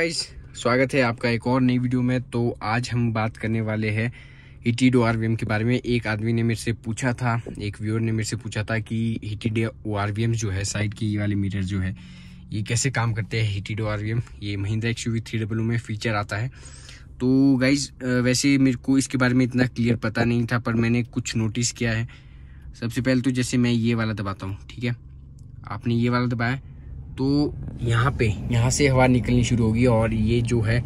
guys स्वागत है आपका एक और नई वीडियो में तो आज हम बात करने वाले हैं हिटी डो आर के बारे में एक आदमी ने मेरे से पूछा था एक व्यूअर ने मेरे से पूछा था कि हिटी डे ओ आर जो है साइड की ये वाली मीटर जो है ये कैसे काम करते हैं हिटी डो आर ये Mahindra X U three W में फीचर आता है तो गाइज वैसे मेरे को इसके बारे में इतना क्लियर पता नहीं था पर मैंने कुछ नोटिस किया है सबसे पहले तो जैसे मैं ये वाला दबाता हूँ ठीक है आपने ये वाला दबाया तो यहाँ पे यहाँ से हवा निकलनी शुरू होगी और ये जो है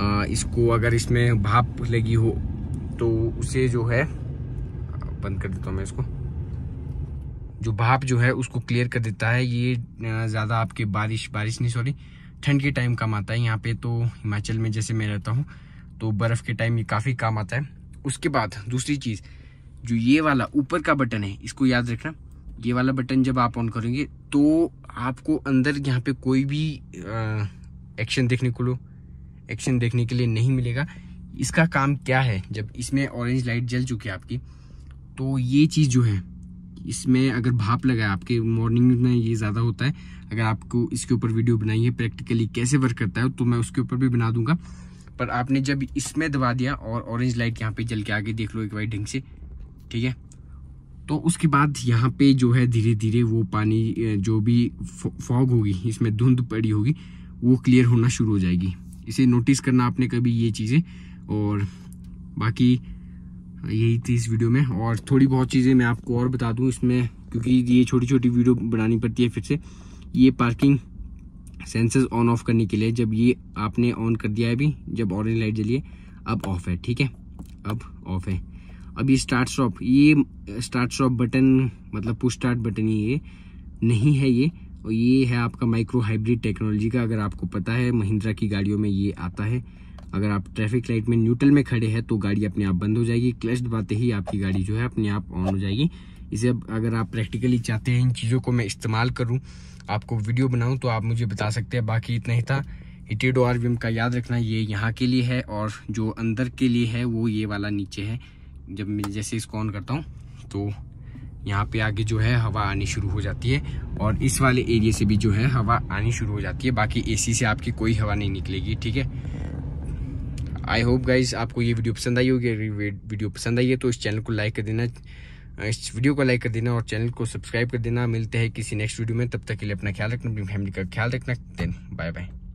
आ, इसको अगर इसमें भाप लगी हो तो उसे जो है बंद कर देता हूँ मैं इसको जो भाप जो है उसको क्लियर कर देता है ये ज़्यादा आपके बारिश बारिश नहीं सॉरी ठंड के टाइम काम आता है यहाँ पे तो हिमाचल में जैसे मैं रहता हूँ तो बर्फ़ के टाइम ये काफ़ी काम आता है उसके बाद दूसरी चीज़ जो ये वाला ऊपर का बटन है इसको याद रखना ये वाला बटन जब आप ऑन करेंगे तो आपको अंदर यहाँ पे कोई भी एक्शन देखने को लो एक्शन देखने के लिए नहीं मिलेगा इसका काम क्या है जब इसमें ऑरेंज लाइट जल चुकी है आपकी तो ये चीज़ जो है इसमें अगर भाप लगा आपके मॉर्निंग में ये ज़्यादा होता है अगर आपको इसके ऊपर वीडियो बनाई है प्रैक्टिकली कैसे वर्क करता है तो मैं उसके ऊपर भी बना दूंगा पर आपने जब इसमें दबा दिया और ऑरेंज लाइट यहाँ पे जल के आगे देख लो एक बार ढंग से ठीक है तो उसके बाद यहाँ पे जो है धीरे धीरे वो पानी जो भी फॉग होगी इसमें धुंध पड़ी होगी वो क्लियर होना शुरू हो जाएगी इसे नोटिस करना आपने कभी ये चीज़ें और बाकी हाँ, यही थी इस वीडियो में और थोड़ी बहुत चीज़ें मैं आपको और बता दूँ इसमें क्योंकि ये छोटी छोटी वीडियो बनानी पड़ती है फिर से ये पार्किंग सेंसर्स ऑन ऑफ करने के लिए जब ये आपने ऑन कर दिया है अभी जब ऑरेंज लाइट जलिए अब ऑफ है ठीक है अब ऑफ है अब ये स्टार्ट स्टॉप मतलब ये स्टार्ट स्टॉप बटन मतलब पुश स्टार्ट बटन ये नहीं है ये और ये है आपका माइक्रो हाइब्रिड टेक्नोलॉजी का अगर आपको पता है महिंद्रा की गाड़ियों में ये आता है अगर आप ट्रैफिक लाइट में न्यूट्रल में खड़े हैं तो गाड़ी अपने आप बंद हो जाएगी क्लच दबाते ही आपकी गाड़ी जो है अपने आप ऑन हो जाएगी इसे अब अगर आप प्रैक्टिकली चाहते हैं इन चीज़ों को मैं इस्तेमाल करूँ आपको वीडियो बनाऊँ तो आप मुझे बता सकते हैं बाकी इतना ही था हिटेड आर का याद रखना ये यहाँ के लिए है और जो अंदर के लिए है वो ये वाला नीचे है जब मैं जैसे इसको ऑन करता हूँ तो यहाँ पे आगे जो है हवा आनी शुरू हो जाती है और इस वाले एरिया से भी जो है हवा आनी शुरू हो जाती है बाकी एसी से आपकी कोई हवा नहीं निकलेगी ठीक है आई होप गाइज आपको ये वीडियो पसंद आई होगी अगर वीडियो पसंद आई है तो इस चैनल को लाइक कर देना इस वीडियो को लाइक कर देना और चैनल को सब्सक्राइब कर देना मिलते हैं किसी नेक्स्ट वीडियो में तब तक के लिए अपना ख्याल रखना अपनी फैमिली का ख्याल रखना देन बाय बाय